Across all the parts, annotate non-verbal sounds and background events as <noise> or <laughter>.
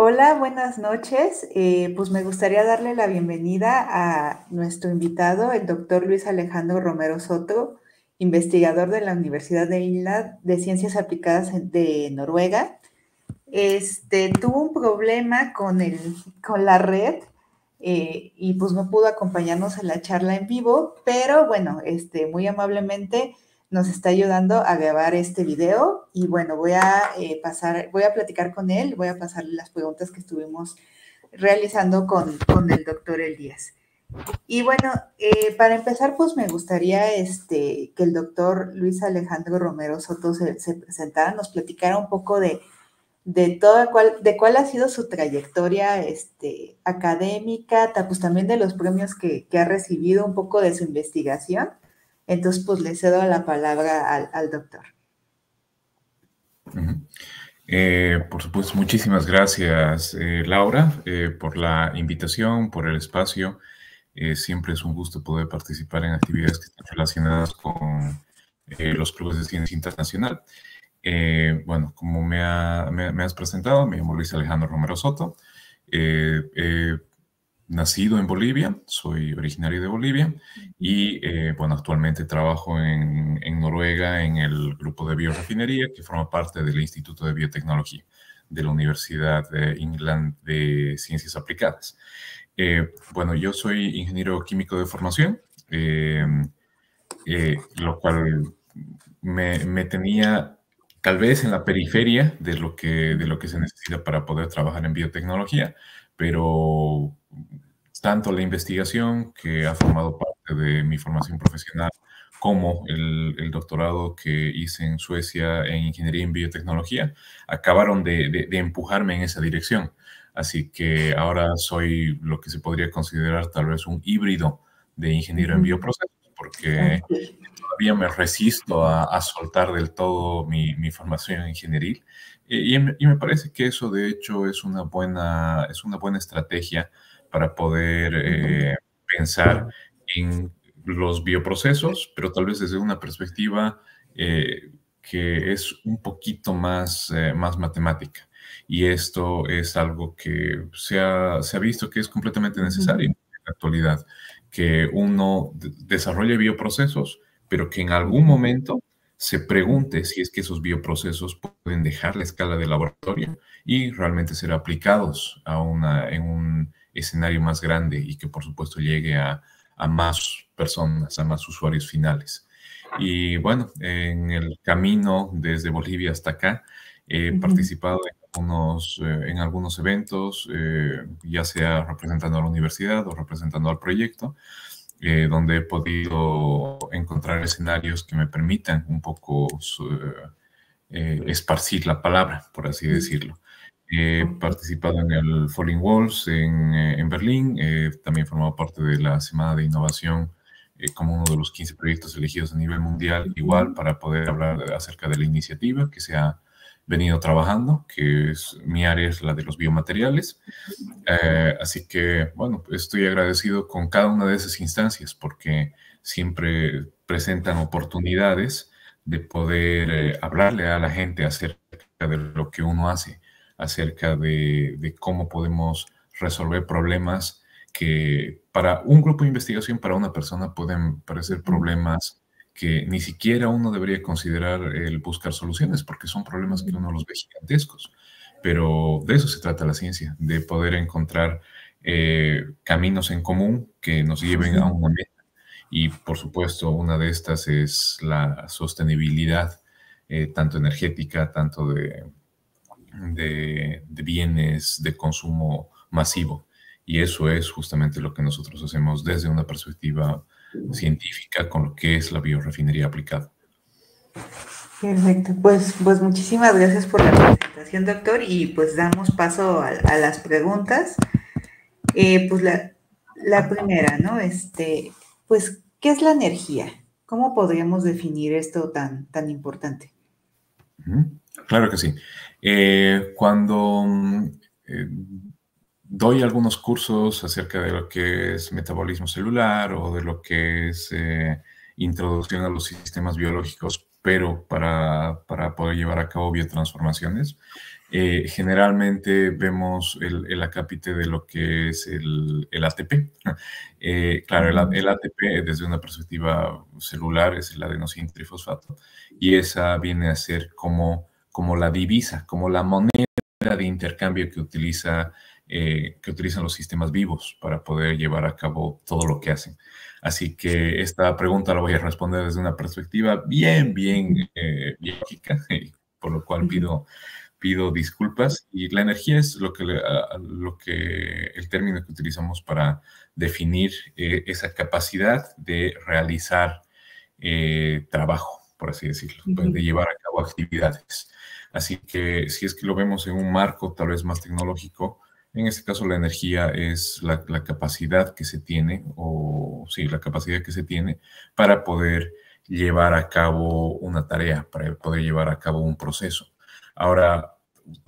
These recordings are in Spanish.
Hola, buenas noches. Eh, pues me gustaría darle la bienvenida a nuestro invitado, el doctor Luis Alejandro Romero Soto, investigador de la Universidad de Inland de Ciencias Aplicadas de Noruega. Este, tuvo un problema con, la red eh, y pues no pudo acompañarnos en la charla en vivo, pero bueno, este, muy amablemente nos está ayudando a grabar este video y bueno, voy a eh, pasar, voy a platicar con él, voy a pasarle las preguntas que estuvimos realizando con, el doctor Elías. Y bueno, eh, para empezar, pues me gustaría este, que el doctor Luis Alejandro Romero Soto se, presentara, nos platicara un poco de, de toda cuál, de cuál ha sido su trayectoria este, académica, pues también de los premios que, que ha recibido, un poco de su investigación entonces, pues le cedo la palabra al, doctor. Eh, por supuesto, muchísimas gracias, eh, Laura, eh, por la invitación, por el espacio. siempre es un gusto poder participar en actividades que están relacionadas con los clubes de ciencia internacional. bueno, como me, has presentado, me llamo Luis Alejandro Romero Soto nacido en Bolivia, soy originario de Bolivia y eh, bueno, actualmente trabajo en, Noruega en el grupo de biorefinería que forma parte del Instituto de Biotecnología de la Universidad de England de Ciencias Aplicadas. Eh, bueno, yo soy ingeniero químico de formación, em, eh, lo cual me, me tenía tal vez en la periferia de lo que, de lo que se necesita para poder trabajar en biotecnología, pero tanto la investigación que ha formado parte de mi formación profesional como el, doctorado que hice en Suecia en ingeniería en biotecnología, acabaron de, empujarme en esa dirección. Así que ahora soy lo que se podría considerar tal vez un híbrido de ingeniero en bioprocesos, porque todavía me resisto a, soltar del todo mi, mi formación ingenieril. Y, y, me parece que eso, de hecho, es una buena, es una buena estrategia para poder eh, pensar en los bioprocesos, pero tal vez desde una perspectiva eh, que es un poquito más, eh, más matemática. Y esto es algo que se ha, se ha visto que es completamente necesario en la actualidad, que uno desarrolle bioprocesos, pero que en algún momento se pregunte si es que esos bioprocesos pueden dejar la escala de laboratorio y realmente ser aplicados a una, en un escenario más grande y que por supuesto llegue a, más personas, a más usuarios finales. Y bueno, en el camino desde Bolivia hasta acá, he participado en algunos, eh, en algunos eventos, eh, ya sea representando a la universidad o representando al proyecto, eh, donde he podido encontrar escenarios que me permitan un poco esparcir la palabra, por así decirlo. He participado en el Falling Walls en, eh, Berlín, también formaba parte de la Semana de Innovación eh, como uno de los 15 proyectos elegidos a nivel mundial, igual para poder hablar acerca de la iniciativa que se ha venido trabajando, que es mi área es la de los biomateriales. Eh, así que, bueno, estoy agradecido con cada una de esas instancias porque siempre presentan oportunidades de poder hablarle a la gente acerca de lo que uno hace acerca de, cómo podemos resolver problemas que para un grupo de investigación, para una persona, pueden parecer problemas que ni siquiera uno debería considerar el buscar soluciones, porque son problemas que uno los ve gigantescos. Pero de eso se trata la ciencia, de poder encontrar eh, caminos en común que nos lleven a un momento. Y por supuesto, una de estas es la sostenibilidad, eh, tanto energética, tanto de, de, bienes de consumo masivo. Y eso es justamente lo que nosotros hacemos desde una perspectiva científica con lo que es la biorefinería aplicada. Perfecto, pues, pues muchísimas gracias por la presentación, doctor, y pues damos paso a, las preguntas. Eh, pues la, primera, ¿no? Este, pues, ¿qué es la energía? ¿Cómo podríamos definir esto tan, tan importante? Claro que sí. Eh, cuando mm, eh, doy algunos cursos acerca de lo que es metabolismo celular o de lo que es eh, introducción a los sistemas biológicos, pero para, poder llevar a cabo biotransformaciones, generalmente vemos el, el, acápite de lo que es el, ATP. <laughs> claro, el, ATP desde una perspectiva celular es el adenosín trifosfato y esa viene a ser como como la divisa, como la moneda de intercambio que, utiliza, eh, que utilizan los sistemas vivos para poder llevar a cabo todo lo que hacen. Así que esta pregunta la voy a responder desde una perspectiva bien, bien eh, biológica, <laughs> por lo cual pido, pido disculpas. Y la energía es lo que, lo que el término que utilizamos para definir eh, esa capacidad de realizar trabajo, por así decirlo, de llevar a cabo actividades. Así que si es que lo vemos en un marco tal vez más tecnológico, en este caso la energía es la, capacidad que se tiene, o sí, la capacidad que se tiene para poder llevar a cabo una tarea, para poder llevar a cabo un proceso. Ahora,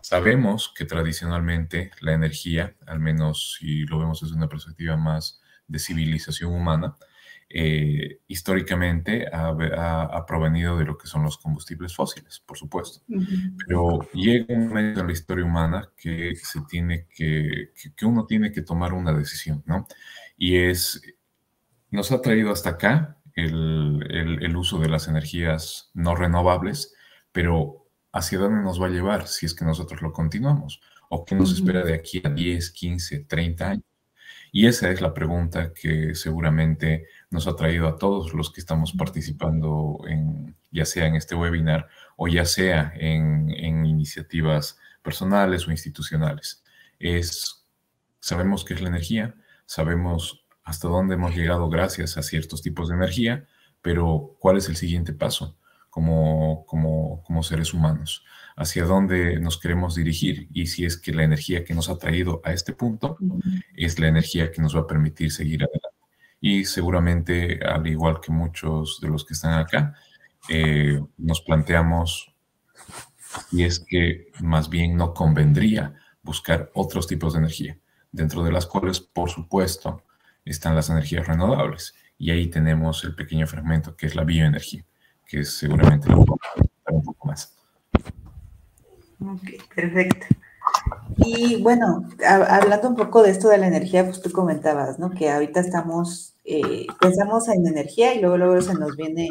sabemos que tradicionalmente la energía, al menos si lo vemos desde una perspectiva más de civilización humana, eh, históricamente ha, provenido de lo que son los combustibles fósiles, por supuesto. Pero llega un momento en la historia humana que, se tiene que, uno tiene que tomar una decisión, ¿no? Y es, nos ha traído hasta acá el, uso de las energías no renovables, pero ¿hacia dónde nos va a llevar si es que nosotros lo continuamos? ¿O qué nos espera de aquí a 10, 15, 30 años? Y esa es la pregunta que seguramente nos ha traído a todos los que estamos participando, en, ya sea en este webinar o ya sea en, iniciativas personales o institucionales. Es, sabemos qué es la energía, sabemos hasta dónde hemos llegado gracias a ciertos tipos de energía, pero ¿cuál es el siguiente paso como, como, como seres humanos? ¿Hacia dónde nos queremos dirigir? Y si es que la energía que nos ha traído a este punto es la energía que nos va a permitir seguir adelante y seguramente, al igual que muchos de los que están acá, eh, nos planteamos y es que más bien no convendría buscar otros tipos de energía, dentro de las cuales, por supuesto, están las energías renovables. Y ahí tenemos el pequeño fragmento que es la bioenergía, que seguramente lo un poco más. Ok, perfecto. Y bueno, hablando un poco de esto de la energía, pues tú comentabas, ¿no? Que ahorita estamos, eh, pensamos en energía y luego, luego se nos viene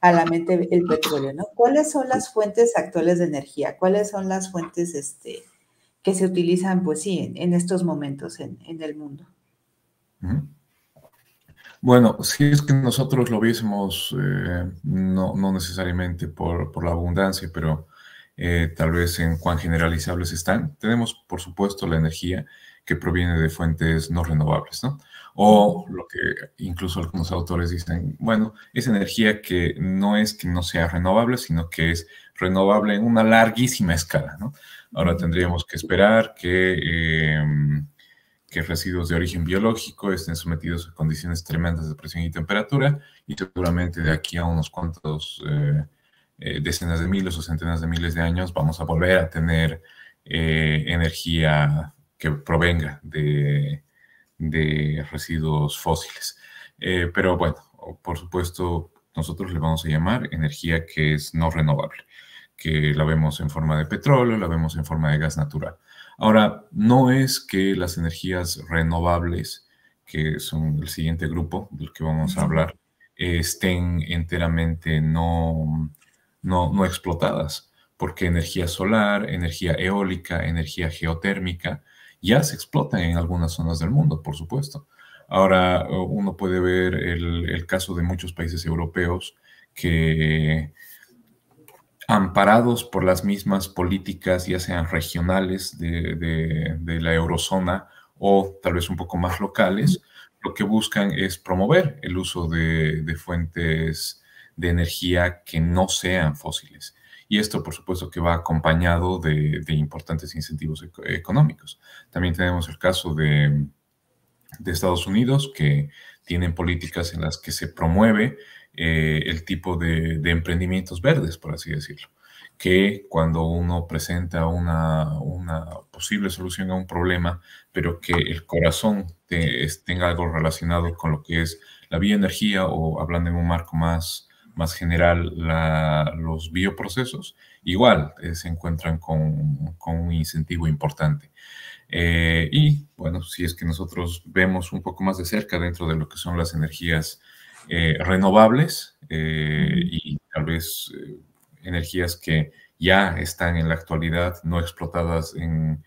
a la mente el petróleo, ¿no? ¿Cuáles son las fuentes actuales de energía? ¿Cuáles son las fuentes este, que se utilizan, pues sí, en, estos momentos en, el mundo? Bueno, si es que nosotros lo vimos, eh, no, necesariamente por, por la abundancia, pero eh, tal vez en cuán generalizables están. Tenemos, por supuesto, la energía que proviene de fuentes no renovables, ¿no? O lo que incluso algunos autores dicen, bueno, es energía que no es que no sea renovable, sino que es renovable en una larguísima escala, ¿no? Ahora tendríamos que esperar que... Em, residuos de origen biológico estén sometidos a condiciones tremendas de presión y temperatura y seguramente de aquí a unos cuantos eh, eh, decenas de miles o centenas de miles de años vamos a volver a tener eh, energía que provenga de, residuos fósiles. Eh, pero bueno, por supuesto, nosotros le vamos a llamar energía que es no renovable, que la vemos en forma de petróleo, la vemos en forma de gas natural. Ahora, no es que las energías renovables, que son el siguiente grupo del que vamos a hablar, estén enteramente no no, explotadas, porque energía solar, energía eólica, energía geotérmica ya se explotan en algunas zonas del mundo, por supuesto. Ahora eh, uno puede ver el, caso de muchos países europeos que amparados por las mismas políticas, ya sean regionales de, la eurozona o tal vez un poco más locales, lo que buscan es promover el uso de, de fuentes de energía que no sean fósiles. Y esto, por supuesto, que va acompañado de, importantes incentivos económicos. También tenemos el caso de, Estados Unidos, que tienen políticas en las que se promueve eh, el tipo de, emprendimientos verdes, por así decirlo, que cuando uno presenta una, una posible solución a un problema, pero que el corazón tenga algo relacionado con lo que es la bioenergía o hablando en un marco más más general los bioprocesos, igual eh, se encuentran con, un incentivo importante. Eh, y bueno, si es que nosotros vemos un poco más de cerca dentro de lo que son las energías eh, renovables y tal vez energías que ya están en la actualidad, no explotadas en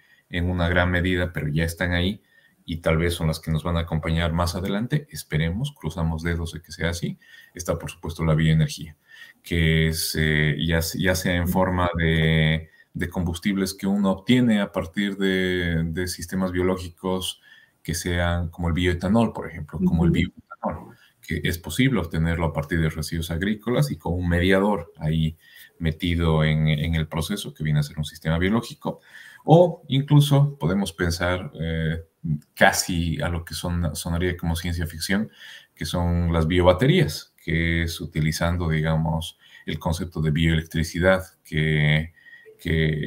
una gran medida, pero ya están ahí, y tal vez son las que nos van a acompañar más adelante. Esperemos, cruzamos dedos de que sea así. Está, por supuesto, la bioenergía, que es eh, ya, sea en forma de, combustibles que uno obtiene a partir de, sistemas biológicos que sean como el bioetanol, por ejemplo, como el bioetanol, que es posible obtenerlo a partir de residuos agrícolas y con un mediador ahí metido en, el proceso que viene a ser un sistema biológico. O incluso podemos pensar eh, casi a lo que son, sonaría como ciencia ficción, que son las biobaterías, que es utilizando, digamos, el concepto de bioelectricidad, que,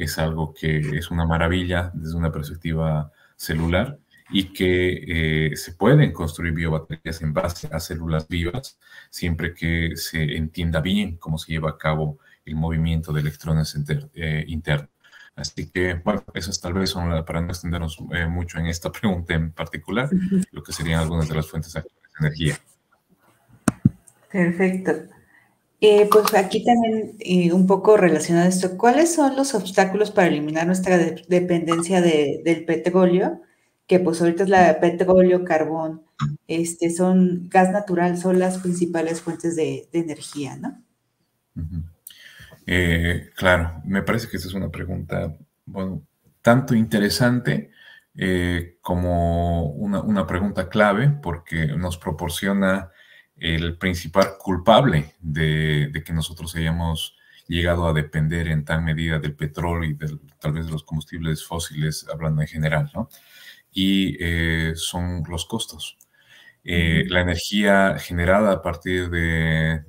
es algo que es una maravilla desde una perspectiva celular y que eh, se pueden construir biobaterías en base a células vivas, siempre que se entienda bien cómo se lleva a cabo el movimiento de electrones eh, internos. Así que, bueno, esas tal vez son, para no extendernos eh, mucho en esta <laughs> pregunta en particular, lo que serían algunas de las fuentes de energía. Perfecto. Eh, pues aquí también eh, un poco relacionado a esto, ¿cuáles son los obstáculos para eliminar nuestra dependencia del petróleo? Que pues ahorita es la petróleo, carbón, este, son gas natural, son las principales fuentes de, energía, ¿no? Eh, claro, me parece que esta es una pregunta, bueno, tanto interesante eh, como una, pregunta clave porque nos proporciona el principal culpable de, que nosotros hayamos llegado a depender en tal medida del petróleo y del, tal vez de los combustibles fósiles, hablando en general, ¿no? Y eh, son los costos. la energía generada a partir de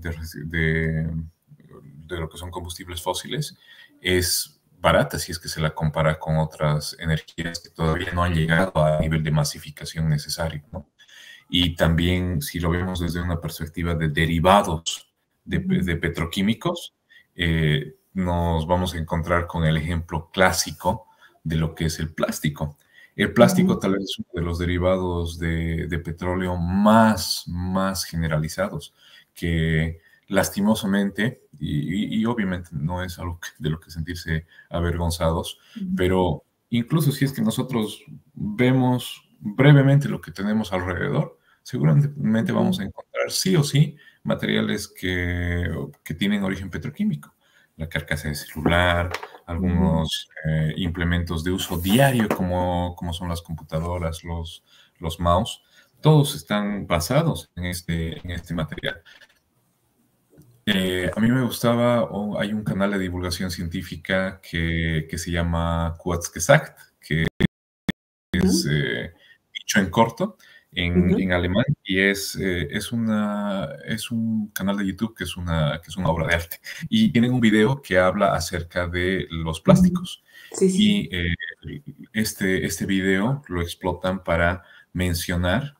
de lo que son combustibles fósiles es barata si es que se la compara con otras energías que todavía no han llegado al nivel de masificación necesario. Y también si lo vemos desde una perspectiva de derivados de, petroquímicos, eh, nos vamos a encontrar con el ejemplo clásico de lo que es el plástico. El plástico tal vez es uno de los derivados de, de petróleo más, más generalizados, que lastimosamente, y, obviamente no es algo de lo que sentirse avergonzados, pero incluso si es que nosotros vemos brevemente lo que tenemos alrededor, seguramente vamos a encontrar sí o sí materiales que, tienen origen petroquímico. La carcasa de celular, algunos eh, implementos de uso diario como, son las computadoras, los, los mouse, todos están basados en este, en este material. Eh, a mí me gustaba, hay un canal de divulgación científica que, se llama kurz-gesagt que es eh, dicho en corto en, alemán y es, eh, es, una, es un canal de YouTube que es, una, que es una obra de arte. Y tienen un video que habla acerca de los plásticos. Y este, este video lo explotan para mencionar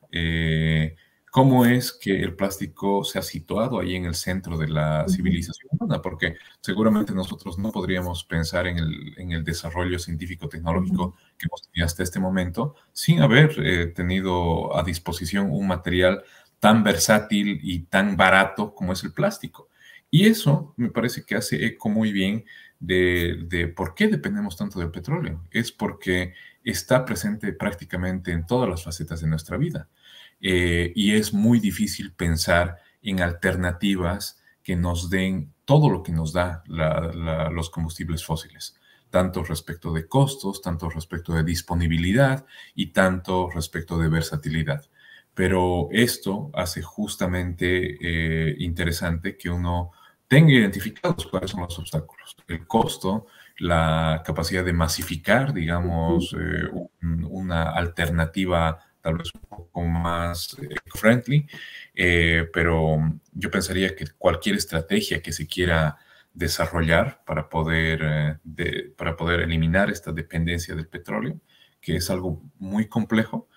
cómo es que el plástico se ha situado ahí en el centro de la civilización humana, porque seguramente nosotros no podríamos pensar en el, desarrollo científico-tecnológico que hemos tenido hasta este momento sin haber eh, tenido a disposición un material tan versátil y tan barato como es el plástico. Y eso me parece que hace eco muy bien de, por qué dependemos tanto del petróleo. Es porque está presente prácticamente en todas las facetas de nuestra vida. Eh, y es muy difícil pensar en alternativas que nos den todo lo que nos da los combustibles fósiles, tanto respecto de costos, tanto respecto de disponibilidad y tanto respecto de versatilidad. Pero esto hace justamente eh, interesante que uno tenga identificados cuáles son los obstáculos, el costo, la capacidad de masificar, digamos, eh, una alternativa tal vez un poco más eh, friendly, eh, pero yo pensaría que cualquier estrategia que se quiera desarrollar para poder, eh, para poder eliminar esta dependencia del petróleo, que es algo muy complejo,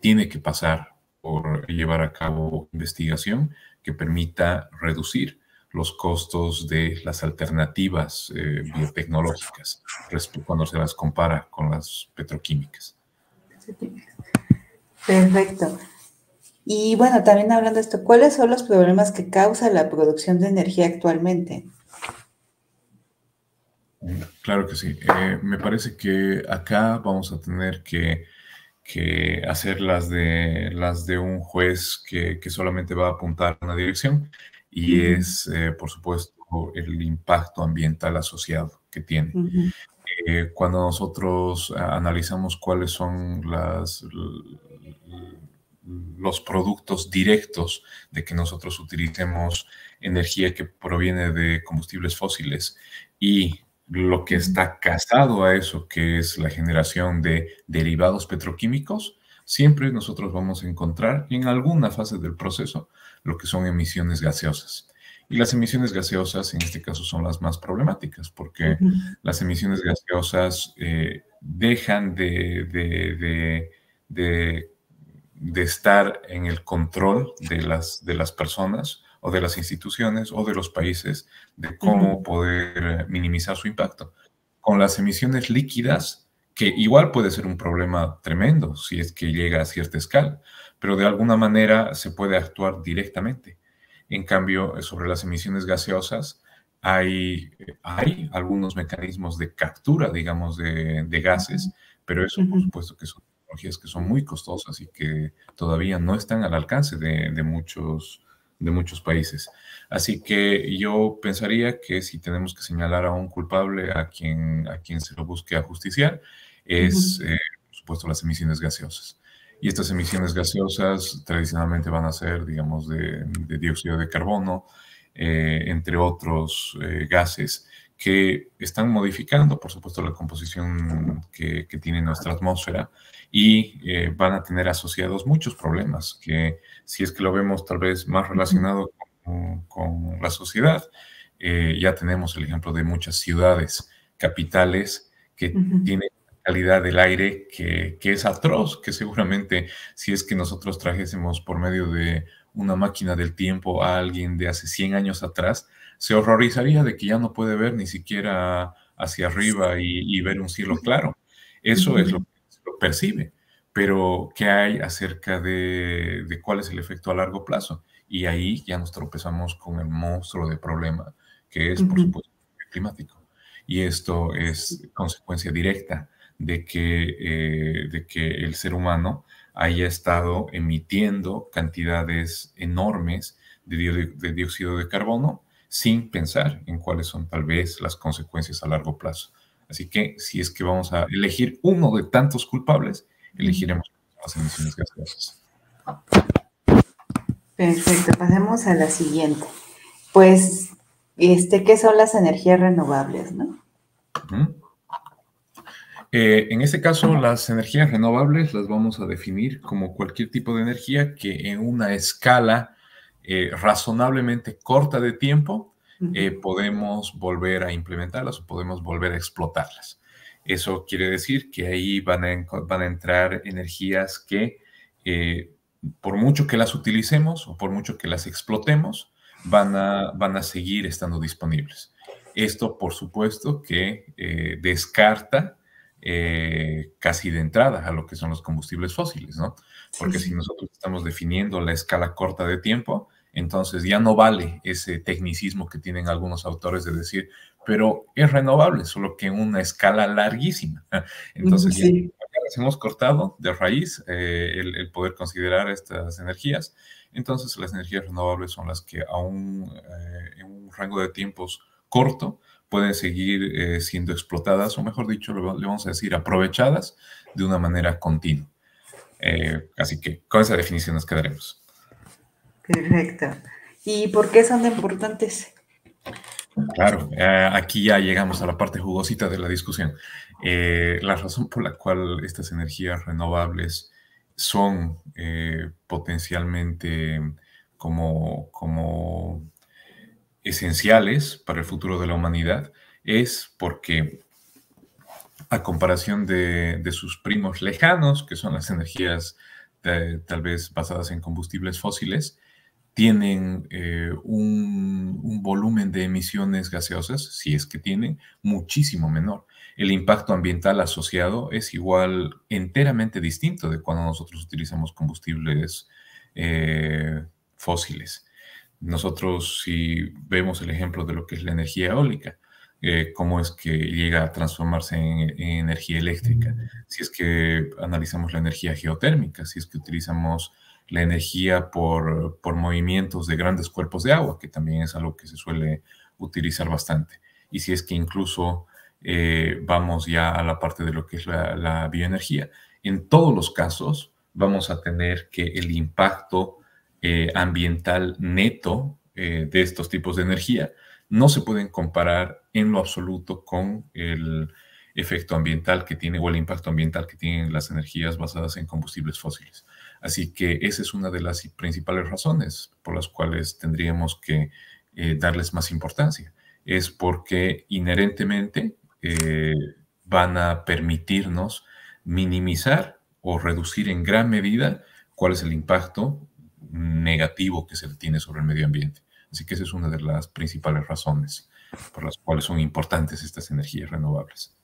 tiene que pasar por llevar a cabo investigación que permita reducir los costos de las alternativas biotecnológicas cuando se las compara con las petroquímicas. Perfecto. Y bueno, también hablando de esto, ¿cuáles son los problemas que causa la producción de energía actualmente? Claro que sí. Eh, me parece que acá vamos a tener que, hacer las de, las de un juez que, solamente va a apuntar a una dirección y es, eh, por supuesto, el impacto ambiental asociado que tiene. Eh, cuando nosotros analizamos cuáles son las, los productos directos de que nosotros utilicemos energía que proviene de combustibles fósiles y lo que está casado a eso, que es la generación de derivados petroquímicos, siempre nosotros vamos a encontrar en alguna fase del proceso lo que son emisiones gaseosas. Y las emisiones gaseosas en este caso son las más problemáticas porque las emisiones gaseosas eh, dejan de, de de estar en el control de las, de las personas o de las instituciones o de los países de cómo poder eh, minimizar su impacto. Con las emisiones líquidas, que igual puede ser un problema tremendo si es que llega a cierta escala, pero de alguna manera se puede actuar directamente. En cambio, eh, sobre las emisiones gaseosas, hay, hay algunos mecanismos de captura, digamos, de, gases, pero eso, por supuesto, que son tecnologías que son muy costosas y que todavía no están al alcance de, muchos, de muchos países. Así que yo pensaría que si tenemos que señalar a un culpable a quien, a quien se lo busque a justiciar, es, eh, por supuesto, las emisiones gaseosas. Y estas emisiones gaseosas tradicionalmente van a ser, digamos, de, dióxido de carbono, eh, entre otros eh, gases que están modificando, por supuesto, la composición que, tiene nuestra atmósfera y eh, van a tener asociados muchos problemas que, si es que lo vemos tal vez más relacionado con, la sociedad, eh, ya tenemos el ejemplo de muchas ciudades, capitales, que tienen calidad del aire que, que, es atroz, que seguramente si es que nosotros trajésemos por medio de una máquina del tiempo a alguien de hace 100 años atrás, se horrorizaría de que ya no puede ver ni siquiera hacia arriba y, ver un cielo claro. Eso es lo que percibe. Pero, ¿qué hay acerca de, cuál es el efecto a largo plazo? Y ahí ya nos tropezamos con el monstruo de problema, que es, por supuesto, el climático. Y esto es consecuencia directa de que, eh, de que el ser humano haya estado emitiendo cantidades enormes de, dióxido de carbono sin pensar en cuáles son tal vez las consecuencias a largo plazo. Así que si es que vamos a elegir uno de tantos culpables, elegiremos las emisiones gaseosas. Perfecto, pasemos a la siguiente. Pues, este, ¿qué son las energías renovables, no? Eh, en este caso, las energías renovables las vamos a definir como cualquier tipo de energía que en una escala eh, razonablemente corta de tiempo eh, podemos volver a implementarlas o podemos volver a explotarlas. Eso quiere decir que ahí van a, van a entrar energías que por mucho que las utilicemos o por mucho que las explotemos, van a, van a seguir estando disponibles. Esto, por supuesto, que descarta eh, casi de entrada a lo que son los combustibles fósiles, ¿no? Porque si nosotros estamos definiendo la escala corta de tiempo, entonces ya no vale ese tecnicismo que tienen algunos autores de decir, pero es renovable, solo que en una escala larguísima. <laughs> Entonces, ya las hemos cortado de raíz eh, el, poder considerar estas energías. Entonces, las energías renovables son las que aún eh, en un rango de tiempos corto pueden seguir eh, siendo explotadas, o mejor dicho, le vamos a decir, aprovechadas de una manera continua. Eh, así que con esa definición nos quedaremos. Perfecto. ¿Y por qué son importantes? Claro, eh, aquí ya llegamos a la parte jugosita de la discusión. la razón por la cual estas energías renovables son potencialmente como, como esenciales para el futuro de la humanidad es porque, a comparación de, sus primos lejanos, que son las energías eh, tal vez basadas en combustibles fósiles, tienen eh, un, volumen de emisiones gaseosas, si es que tienen, muchísimo menor. El impacto ambiental asociado es igual, enteramente distinto de cuando nosotros utilizamos combustibles eh, fósiles. Nosotros si vemos el ejemplo de lo que es la energía eólica, eh, cómo es que llega a transformarse en, energía eléctrica, si es que analizamos la energía geotérmica, si es que utilizamos la energía por, movimientos de grandes cuerpos de agua, que también es algo que se suele utilizar bastante, y si es que incluso eh, vamos ya a la parte de lo que es la bioenergía. En todos los casos vamos a tener que el impacto eh, ambiental neto eh, de estos tipos de energía no se pueden comparar en lo absoluto con el efecto ambiental que tiene o el impacto ambiental que tienen las energías basadas en combustibles fósiles. Así que esa es una de las principales razones por las cuales tendríamos que eh, darles más importancia. Es porque inherentemente van a permitirnos minimizar o reducir en gran medida cuál es el impacto negativo que se tiene sobre el medio ambiente. Así que esa es una de las principales razones por las cuales son importantes estas energías renovables.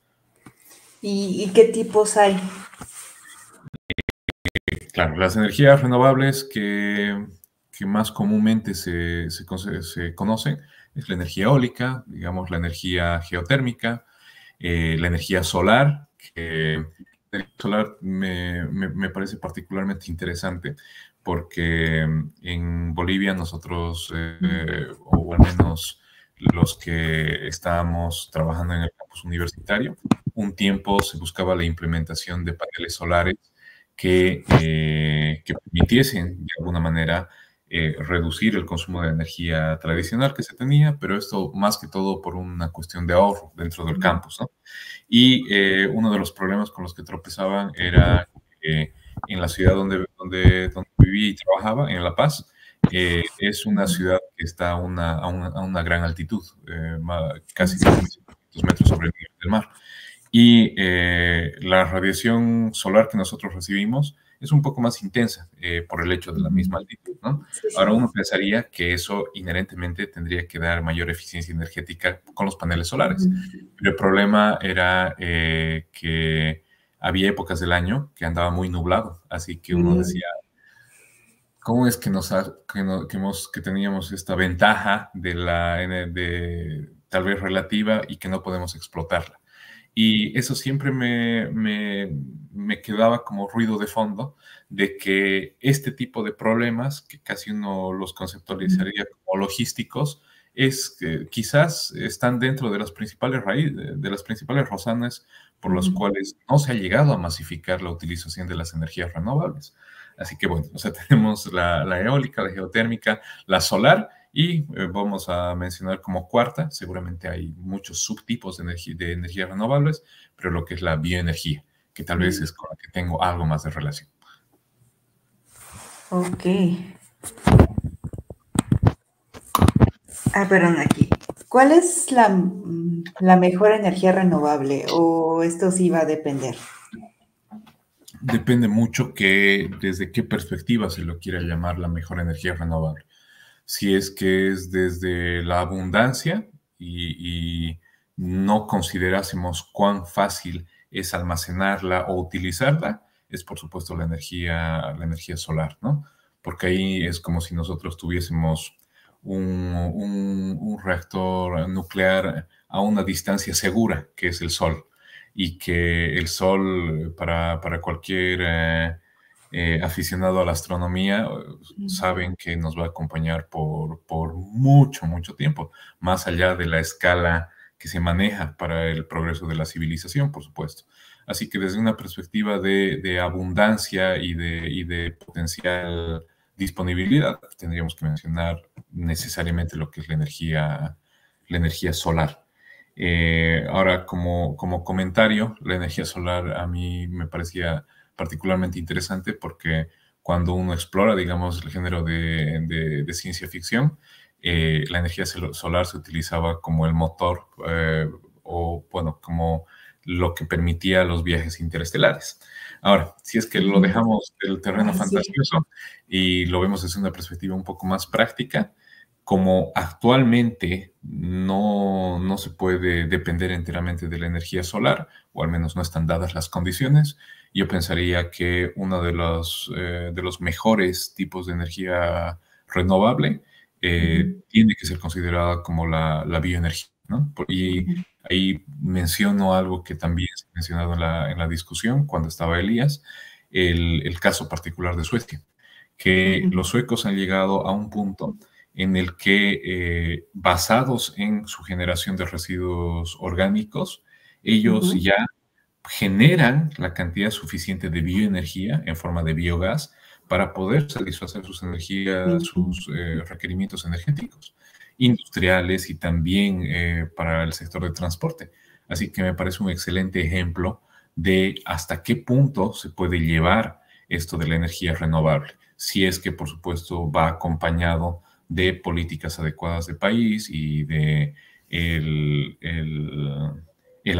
¿Y, qué tipos hay? Eh, claro, las energías renovables que, más comúnmente se, se, conocen es la energía eólica, digamos la energía geotérmica, eh, la energía solar, que solar me, parece particularmente interesante porque em, en Bolivia nosotros, eh, o al menos los que estábamos trabajando en el campus universitario, un tiempo se buscaba la implementación de paneles solares que, eh, permitiesen de alguna manera eh, reducir el consumo de energía tradicional que se tenía, pero esto más que todo por una cuestión de ahorro dentro del campus. ¿no? Y uno de los problemas con los que tropezaban era que en la ciudad donde, donde, donde y trabajaba, en La Paz, eh, es una ciudad que está a una, a una, gran altitud, eh, casi 500 metros sobre el nivel del mar. Y eh, la radiación solar que nosotros recibimos es un poco más intensa por el hecho de la misma altitud. ¿no? Ahora uno pensaría que eso inherentemente tendría que dar mayor eficiencia energética con los paneles solares. Pero el problema era que había épocas del año que andaba muy nublado, así que uno decía, ¿cómo es que, nos que, no, que, que teníamos esta ventaja de la, de, tal vez relativa y que no podemos explotarla? Y eso siempre me, quedaba como ruido de fondo de que este tipo de problemas, que casi uno los conceptualizaría como logísticos, es que quizás están dentro de las principales raíces, de las principales razones por los cuales no se ha llegado a masificar la utilización de las energías renovables. Así que bueno, o sea, <laughs> tenemos la, eólica, la geotérmica, la solar y eh, vamos a mencionar como cuarta, seguramente hay muchos subtipos de, de energías renovables, pero lo que es la bioenergía, que tal vez mm. es con la que tengo algo más de relación. Ok. Ah, perdón, aquí. ¿Cuál es mm, la, mejor energía renovable o esto sí va a depender? Depende mucho que desde qué perspectiva se lo quiera llamar la mejor energía renovable. Si es que es desde la abundancia y, no considerásemos cuán fácil es almacenarla o utilizarla, es por supuesto la energía, la energía solar, ¿no? Porque ahí es como si nosotros tuviésemos un, reactor nuclear a una distancia segura, que es el Sol, y que el Sol para, cualquier eh, eh, aficionado a la astronomía saben que nos va a acompañar por, mucho, mucho tiempo, más allá de la escala que se maneja para el progreso de la civilización, por supuesto. Así que desde una perspectiva de, abundancia y de, y de potencial Disponibilidad, tendríamos que mencionar necesariamente lo que es la energía, la energía solar. Eh, ahora, como, comentario, la energía solar a mí me parecía particularmente interesante porque cuando uno explora, digamos, el género de, ciencia ficción, eh, la energía solar se utilizaba como el motor eh, o, bueno, como lo que permitía los viajes interestelares. Ahora, si es que lo dejamos del terreno fantasioso y lo vemos desde una perspectiva un poco más práctica, como actualmente no, se puede depender enteramente de la energía solar, o al menos no están dadas las condiciones, yo pensaría que uno de los, eh, de los mejores tipos de energía renovable eh, tiene que ser considerada como la, bioenergía. ¿no? Y Ahí menciono algo que también se ha mencionado en la, en discusión cuando estaba Elías, el, caso particular de Suecia, que los suecos han llegado a un punto en el que, eh, basados en su generación de residuos orgánicos, ellos ya generan la cantidad suficiente de bioenergía en forma de biogás para poder satisfacer sus energías, sus eh, requerimientos energéticos industriales y también eh, para el sector de transporte. Así que me parece un excelente ejemplo de hasta qué punto se puede llevar esto de la energía renovable, si es que por supuesto va acompañado de políticas adecuadas de país y de el,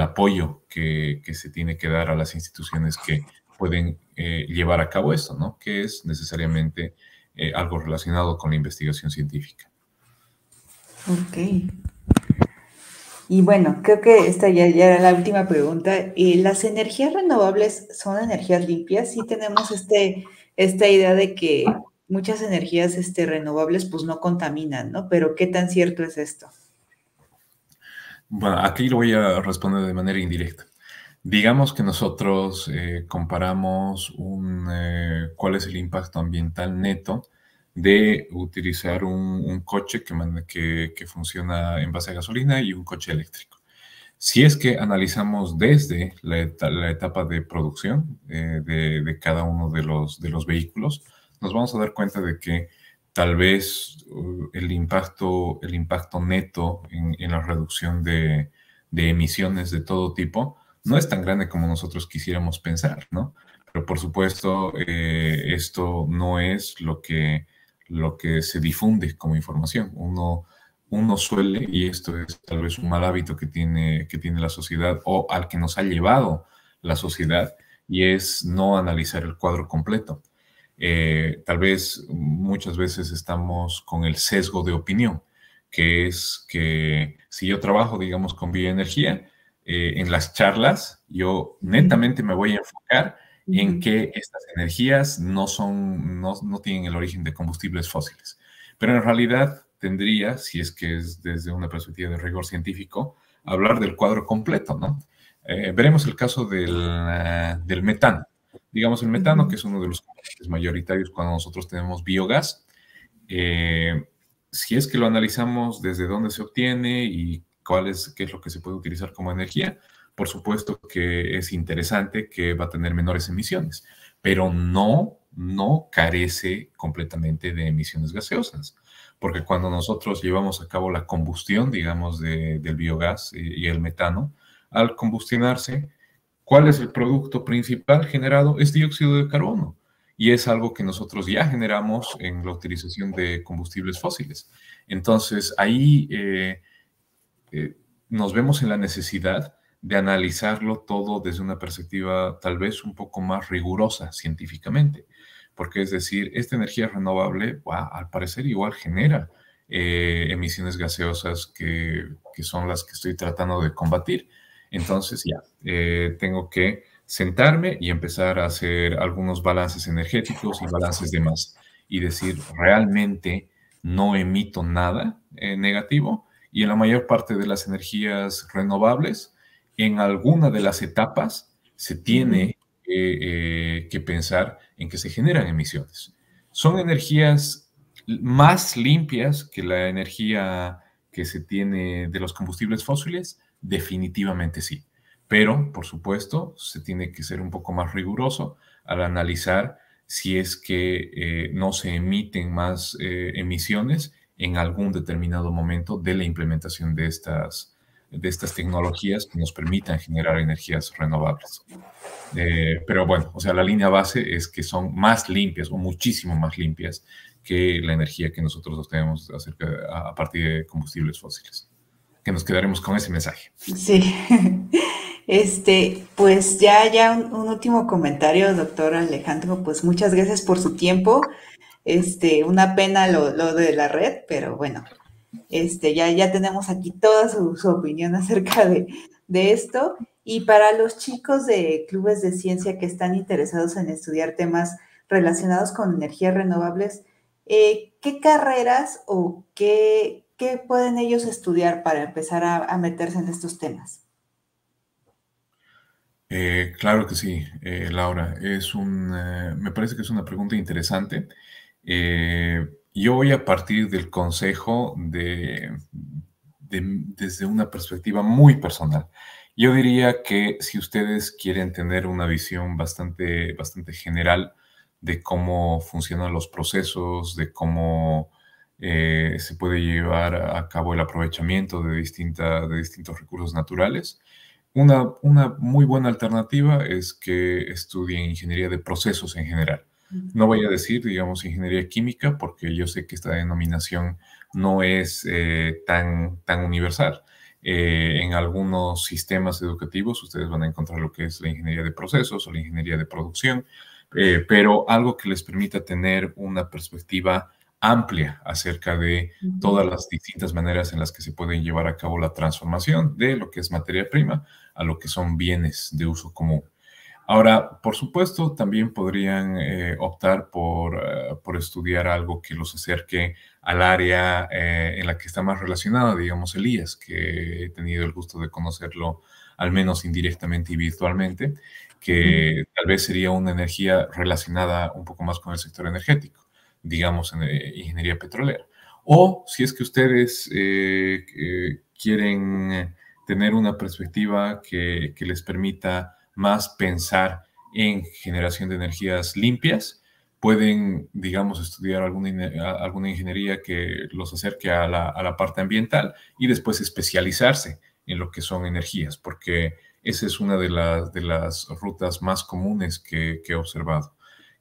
apoyo que, se tiene que dar a las instituciones que pueden eh, llevar a cabo esto, ¿no? que es necesariamente eh, algo relacionado con la investigación científica. Ok. Y bueno, creo que esta ya, era la última pregunta. Eh, ¿Las energías renovables son energías limpias? Sí tenemos este, esta idea de que muchas energías este, renovables pues no contaminan, ¿no? Pero ¿qué tan cierto es esto? Bueno, aquí lo voy a responder de manera indirecta. Digamos que nosotros eh, comparamos un, eh, cuál es el impacto ambiental neto de utilizar un, coche que, que, funciona en base a gasolina y un coche eléctrico. Si es que analizamos desde la, etapa, de producción eh, de, cada uno de los, de los vehículos, nos vamos a dar cuenta de que tal vez uh, el impacto, el impacto neto en, la reducción de, emisiones de todo tipo no es tan grande como nosotros quisiéramos pensar, ¿no? Pero por supuesto, eh, esto no es lo que lo que se difunde como información. Uno, uno suele, y esto es tal vez un mal hábito que tiene, que tiene la sociedad o al que nos ha llevado la sociedad, y es no analizar el cuadro completo. Eh, tal vez muchas veces estamos con el sesgo de opinión, que es que si yo trabajo, digamos, con bioenergía, eh, en las charlas, yo netamente me voy a enfocar en que estas energías no, son, no, tienen el origen de combustibles fósiles. Pero en realidad tendría, si es que es desde una perspectiva de rigor científico, hablar del cuadro completo, ¿no? Eh, veremos el caso del, eh, del, metano. Digamos, el metano, que es uno de los componentes mayoritarios cuando nosotros tenemos biogás. Eh, si es que lo analizamos desde dónde se obtiene y cuál qué es lo que se puede utilizar como energía, por supuesto que es interesante que va a tener menores emisiones, pero no, no carece completamente de emisiones gaseosas, porque cuando nosotros llevamos a cabo la combustión, digamos, del biogás y, el metano, al combustionarse, ¿cuál es el producto principal generado? Es dióxido de carbono. Y es algo que nosotros ya generamos en la utilización de combustibles fósiles. Entonces, ahí eh, eh, nos vemos en la necesidad de analizarlo todo desde una perspectiva tal vez un poco más rigurosa científicamente. Porque es decir, esta energía renovable, al parecer igual genera eh, emisiones gaseosas que, son las que estoy tratando de combatir. Entonces ya, eh, tengo que sentarme y empezar a hacer algunos balances energéticos y balances de masa. Y decir, realmente no emito nada eh, negativo. Y en la mayor parte de las energías renovables, en alguna de las etapas se tiene eh, que pensar en que se generan emisiones. Son energías más limpias que la energía que se tiene de los combustibles fósiles, definitivamente sí. Pero, por supuesto, se tiene que ser un poco más riguroso al analizar si es que eh, no se emiten más eh, emisiones en algún determinado momento de la implementación de estas de estas tecnologías que nos permitan generar energías renovables. Eh, pero bueno, o sea, la línea base es que son más limpias o muchísimo más limpias que la energía que nosotros obtenemos a, partir de combustibles fósiles. Que nos quedaremos con ese mensaje. Sí. <laughs> Este, pues ya, ya un, último comentario, doctor Alejandro, pues muchas gracias por su tiempo. Este, una pena lo, lo de la red, pero bueno, este, ya, ya tenemos aquí toda su, opinión <laughs> acerca de, esto. Y para los chicos de clubes de ciencia que están interesados en estudiar temas relacionados con energías renovables, eh, ¿qué carreras o qué, pueden ellos estudiar para empezar a, meterse en estos temas? Eh, claro que sí, eh, Laura. Es un, me parece que es una pregunta interesante yo voy a partir del consejo de, desde una perspectiva muy personal. Yo diría que si ustedes quieren tener una visión bastante, bastante general de cómo funcionan los procesos, de cómo eh, se puede llevar a cabo el aprovechamiento de, de distintos recursos naturales, una, una muy buena alternativa es que estudien ingeniería de procesos en general. No voy a decir, digamos, ingeniería química, porque yo sé que esta denominación no es eh, tan, tan universal. Eh, en algunos sistemas educativos ustedes van a encontrar lo que es la ingeniería de procesos o la ingeniería de producción, eh, pero algo que les permita tener una perspectiva amplia acerca de todas las distintas maneras en las que se pueden llevar a cabo la transformación de lo que es materia prima a lo que son bienes de uso común. Ahora, por supuesto, también podrían eh, optar eh, por, estudiar algo que los acerque al área eh, en la que está más relacionada, digamos Elías, que he tenido el gusto de conocerlo al menos indirectamente y virtualmente, que tal vez sería una energía relacionada un poco más con el sector energético, digamos en ingeniería petrolera. O si es que ustedes quieren tener una perspectiva que les permita más pensar en generación de energías limpias. Pueden, digamos, estudiar alguna, alguna ingeniería que los acerque a la, a la parte ambiental y después especializarse en lo que son energías, porque esa es una de, las, de las rutas más comunes que, he observado,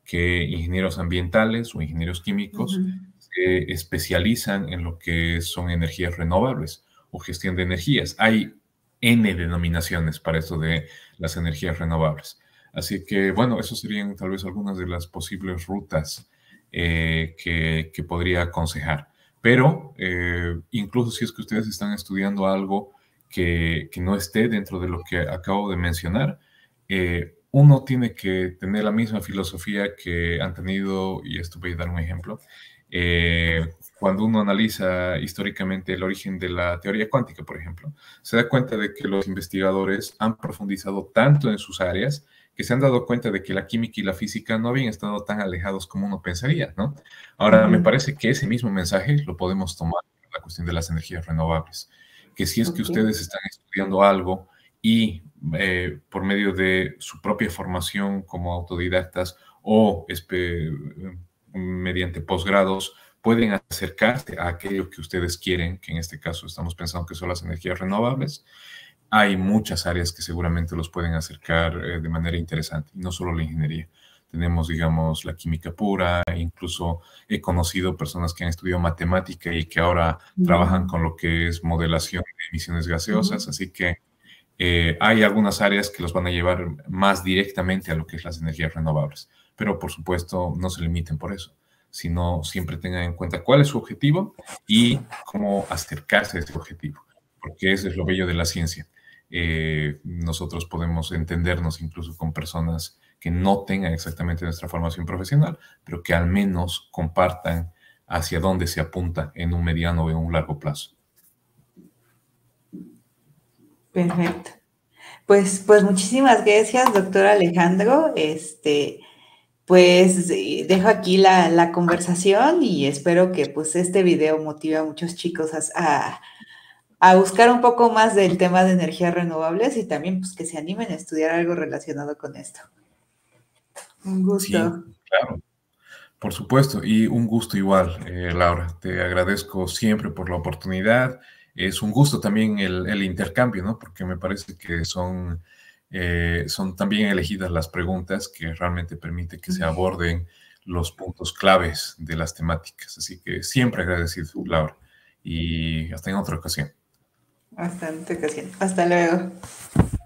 que ingenieros ambientales o ingenieros químicos se especializan en lo que son energías renovables o gestión de energías. Hay N denominaciones para esto de las energías renovables. Así que, bueno, eso serían tal vez algunas de las posibles rutas eh, que, podría aconsejar. Pero eh, incluso si es que ustedes están estudiando algo que, no esté dentro de lo que acabo de mencionar, eh, uno tiene que tener la misma filosofía que han tenido, y esto voy a dar un ejemplo, cuando uno analiza históricamente el origen de la teoría cuántica, por ejemplo, se da cuenta de que los investigadores han profundizado tanto en sus áreas que se han dado cuenta de que la química y la física no habían estado tan alejados como uno pensaría, ¿no? Ahora, me parece que ese mismo mensaje lo podemos tomar en la cuestión de las energías renovables, que si es que ustedes están estudiando algo y eh, por medio de su propia formación como autodidactas o eh, mediante posgrados, pueden acercarse a aquello que ustedes quieren, que en este caso estamos pensando que son las energías renovables. Hay muchas áreas que seguramente los pueden acercar eh, de manera interesante, y no solo la ingeniería. Tenemos, digamos, la química pura, incluso he conocido personas que han estudiado matemática y que ahora trabajan con lo que es modelación de emisiones gaseosas, así que eh, hay algunas áreas que los van a llevar más directamente a lo que es las energías renovables, pero por supuesto no se limiten por eso sino siempre tengan en cuenta cuál es su objetivo y cómo acercarse a ese objetivo, porque eso es lo bello de la ciencia. Eh, nosotros podemos entendernos incluso con personas que no tengan exactamente nuestra formación profesional, pero que al menos compartan hacia dónde se apunta en un mediano o en un largo plazo. Perfecto. Pues, pues muchísimas gracias, doctor Alejandro. Este, pues eh, dejo aquí la, conversación y espero que pues este video motive a muchos chicos a, buscar un poco más del tema de energías renovables y también pues que se animen a estudiar algo relacionado con esto. Un gusto. claro, por supuesto, y un gusto igual, eh, Laura. Te agradezco siempre por la oportunidad. Es un gusto también el, el intercambio, ¿no? Porque me parece que son eh, son también elegidas las preguntas que realmente permite que se aborden los puntos claves de las temáticas. Así que siempre agradecido, Laura. Y hasta en otra ocasión. Hasta en otra ocasión. Hasta luego.